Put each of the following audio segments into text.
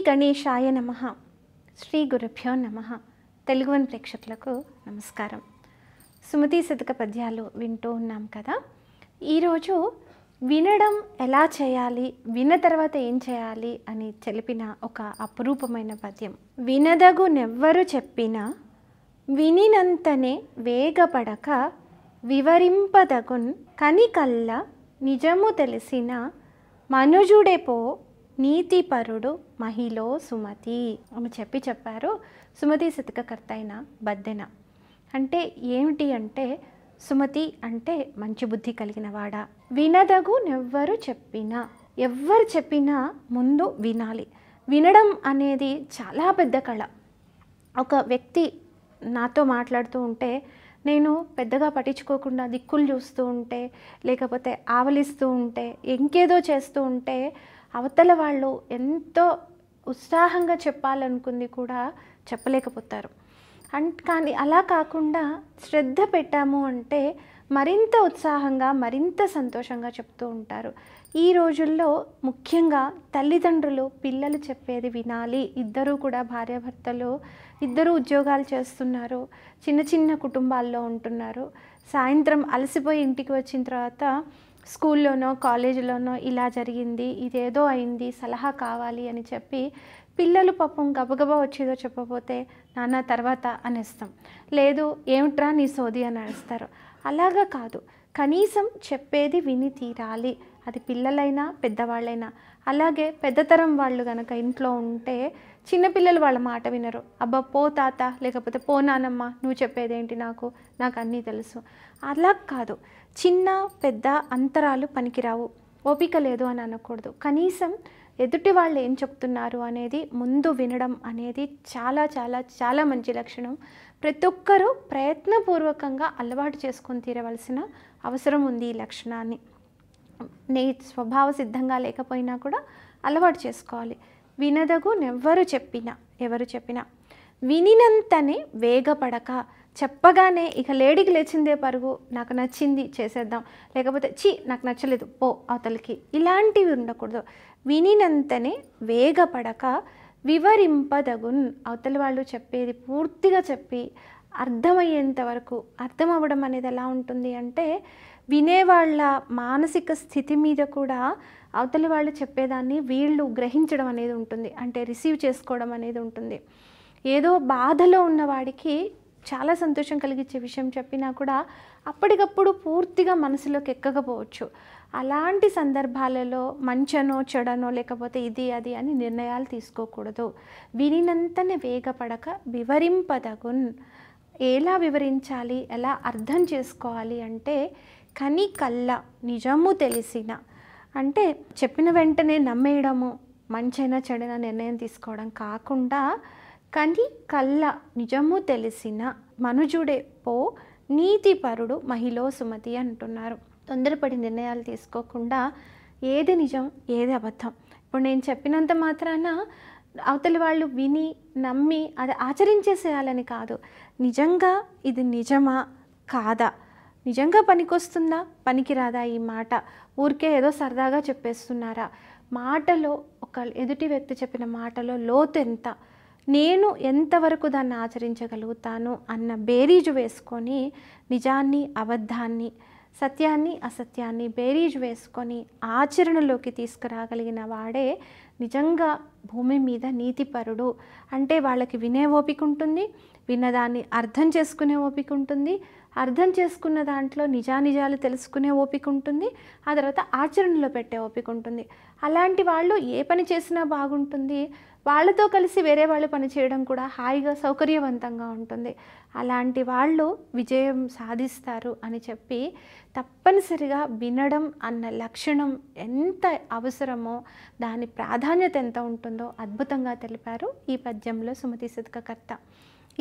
శ్రీ గణేశాయ నమ శ్రీ గురుభ్యో నమ తెలుగువన్ ప్రేక్షకులకు నమస్కారం సుమతి శతక పద్యాలు వింటూ ఉన్నాం కదా ఈరోజు వినడం ఎలా చేయాలి విన్న తర్వాత ఏం చేయాలి అని చెప్పిన ఒక అపురూపమైన పద్యం వినదగు నెవ్వరు చెప్పిన వినినంతనే వేగపడక వివరింపదగున్ కనికల్ల నిజము తెలిసిన మనుజుడెపో నీతిపరుడు మహిళ సుమతి అని చెప్పి చెప్పారు సుమతి శతకకర్త అయిన బద్దెన అంటే ఏమిటి అంటే సుమతి అంటే మంచి బుద్ధి వాడ వినదగు నెవ్వరు చెప్పినా ఎవ్వరు చెప్పినా ముందు వినాలి వినడం అనేది చాలా పెద్ద కళ ఒక వ్యక్తి నాతో మాట్లాడుతూ ఉంటే నేను పెద్దగా పట్టించుకోకుండా దిక్కులు చూస్తూ ఉంటే లేకపోతే ఆవలిస్తూ ఉంటే ఇంకేదో చేస్తూ ఉంటే అవతల వాళ్ళు ఎంతో ఉత్సాహంగా చెప్పాలనుకుంది కూడా చెప్పలేకపోతారు అండ్ కానీ అలా కాకుండా శ్రద్ధ పెట్టాము అంటే మరింత ఉత్సాహంగా మరింత సంతోషంగా చెప్తూ ఉంటారు ఈ రోజుల్లో ముఖ్యంగా తల్లిదండ్రులు పిల్లలు చెప్పేది వినాలి ఇద్దరూ కూడా భార్యాభర్తలు ఇద్దరు ఉద్యోగాలు చేస్తున్నారు చిన్న చిన్న కుటుంబాల్లో ఉంటున్నారు సాయంత్రం అలసిపోయి ఇంటికి వచ్చిన తర్వాత స్కూల్లోనో కాలేజీలోనో ఇలా జరిగింది ఇదేదో అయింది సలహా కావాలి అని చెప్పి పిల్లలు పాపం గబగబా వచ్చేదో చెప్పపోతే నాన్న తర్వాత అనేస్తాం లేదు ఏమిట్రా నీ సోది అని అనేస్తారు అలాగా కాదు కనీసం చెప్పేది విని తీరాలి అది పిల్లలైనా పెద్దవాళ్ళైనా అలాగే పెద్దతరం వాళ్ళు కనుక ఇంట్లో ఉంటే చిన్నపిల్లలు వాళ్ళ మాట వినరు అబ్బా పో తాత లేకపోతే పో నానమ్మ నువ్వు చెప్పేదేంటి నాకు నాకు అన్నీ తెలుసు అలా కాదు చిన్న పెద్ద అంతరాలు పనికిరావు ఓపిక లేదు అని అనకూడదు కనీసం ఎదుటి వాళ్ళు ఏం చెప్తున్నారు అనేది ముందు వినడం అనేది చాలా చాలా చాలా మంచి లక్షణం ప్రతి ఒక్కరూ ప్రయత్నపూర్వకంగా అలవాటు చేసుకొని తీరవలసిన అవసరం ఉంది ఈ లక్షణాన్ని నే స్వభావ సిద్ధంగా లేకపోయినా కూడా అలవాటు చేసుకోవాలి వినదగు నెవ్వరు చెప్పినా ఎవరు చెప్పినా వినినంతనే వేగపడక చెప్పగానే ఇక లేడికి లేచిందే పరుగు నాకు నచ్చింది చేసేద్దాం లేకపోతే చి నాకు నచ్చలేదు పో అవతలికి ఇలాంటివి ఉండకూడదు వినినంతనే వేగపడక వివరింపదగున్ అవతలి వాళ్ళు చెప్పేది పూర్తిగా చెప్పి అర్థమయ్యేంత వరకు అర్థం అవ్వడం అనేది ఎలా ఉంటుంది అంటే వినేవాళ్ళ మానసిక స్థితి మీద కూడా అవతలి వాళ్ళు చెప్పేదాన్ని వీళ్ళు గ్రహించడం అనేది ఉంటుంది అంటే రిసీవ్ చేసుకోవడం అనేది ఉంటుంది ఏదో బాధలో ఉన్నవాడికి చాలా సంతోషం కలిగించే విషయం చెప్పినా కూడా అప్పటికప్పుడు పూర్తిగా మనసులోకి ఎక్కకపోవచ్చు అలాంటి సందర్భాలలో మంచనో చెడనో లేకపోతే ఇది అది అని నిర్ణయాలు తీసుకోకూడదు వినినంతనే వేగపడక వివరింపదగున్ ఎలా వివరించాలి ఎలా అర్థం చేసుకోవాలి అంటే కని కళ్ళ నిజము తెలిసిన అంటే చెప్పిన వెంటనే నమ్మేయడము మంచైనా చెడిన నిర్ణయం తీసుకోవడం కాకుండా కని కళ్ళ నిజము తెలిసిన మనుజుడే పో నీతిపరుడు మహిళ సుమతి అంటున్నారు తొందరపడి నిర్ణయాలు తీసుకోకుండా ఏది నిజం ఏది అబద్ధం ఇప్పుడు నేను చెప్పినంత మాత్రాన అవతలి వాళ్ళు విని నమ్మి అది ఆచరించేసేయాలని కాదు నిజంగా ఇది నిజమా కాదా నిజంగా పనికొస్తుందా పనికిరాదా ఈ మాట ఊరికే ఏదో సరదాగా చెప్పేస్తున్నారా మాటలో ఒక ఎదుటి వ్యక్తి చెప్పిన మాటలో లోతు ఎంత నేను ఎంతవరకు దాన్ని ఆచరించగలుగుతాను అన్న బేరీజు వేసుకొని నిజాన్ని అబద్ధాన్ని సత్యాన్ని అసత్యాన్ని బేరీజు వేసుకొని ఆచరణలోకి తీసుకురాగలిగిన వాడే నిజంగా భూమి మీద నీతిపరుడు అంటే వాళ్ళకి వినే ఓపిక ఉంటుంది విన్నదాన్ని అర్థం చేసుకునే ఓపిక ఉంటుంది అర్థం చేసుకున్న దాంట్లో నిజానిజాలు తెలుసుకునే ఓపిక ఉంటుంది ఆ తర్వాత ఆచరణలో పెట్టే ఓపిక ఉంటుంది అలాంటి వాళ్ళు ఏ పని చేసినా బాగుంటుంది వాళ్ళతో కలిసి వేరే వాళ్ళు పని చేయడం కూడా హాయిగా సౌకర్యవంతంగా ఉంటుంది అలాంటి వాళ్ళు విజయం సాధిస్తారు అని చెప్పి తప్పనిసరిగా వినడం అన్న లక్షణం ఎంత అవసరమో దాని ప్రాధాన్యత ప్రాధాన్యత ఎంత ఉంటుందో అద్భుతంగా తెలిపారు ఈ పద్యంలో సుమతి సిద్ధకర్త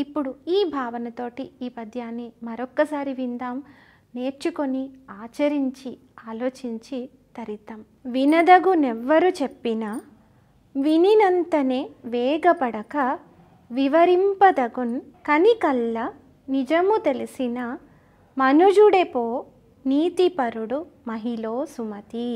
ఇప్పుడు ఈ భావనతోటి ఈ పద్యాన్ని మరొక్కసారి విందాం నేర్చుకొని ఆచరించి ఆలోచించి తరితం వినదగు నెవ్వరు చెప్పిన వినినంతనే వేగపడక వివరింపదగున్ కనికల్ల నిజము తెలిసిన మనుజుడెపో నీతిపరుడు మహిళో సుమతి